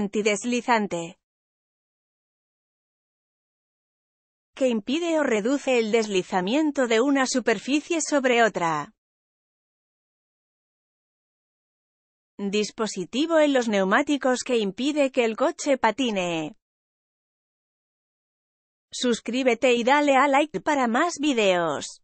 Antideslizante. Que impide o reduce el deslizamiento de una superficie sobre otra. Dispositivo en los neumáticos que impide que el coche patine. Suscríbete y dale a like para más videos.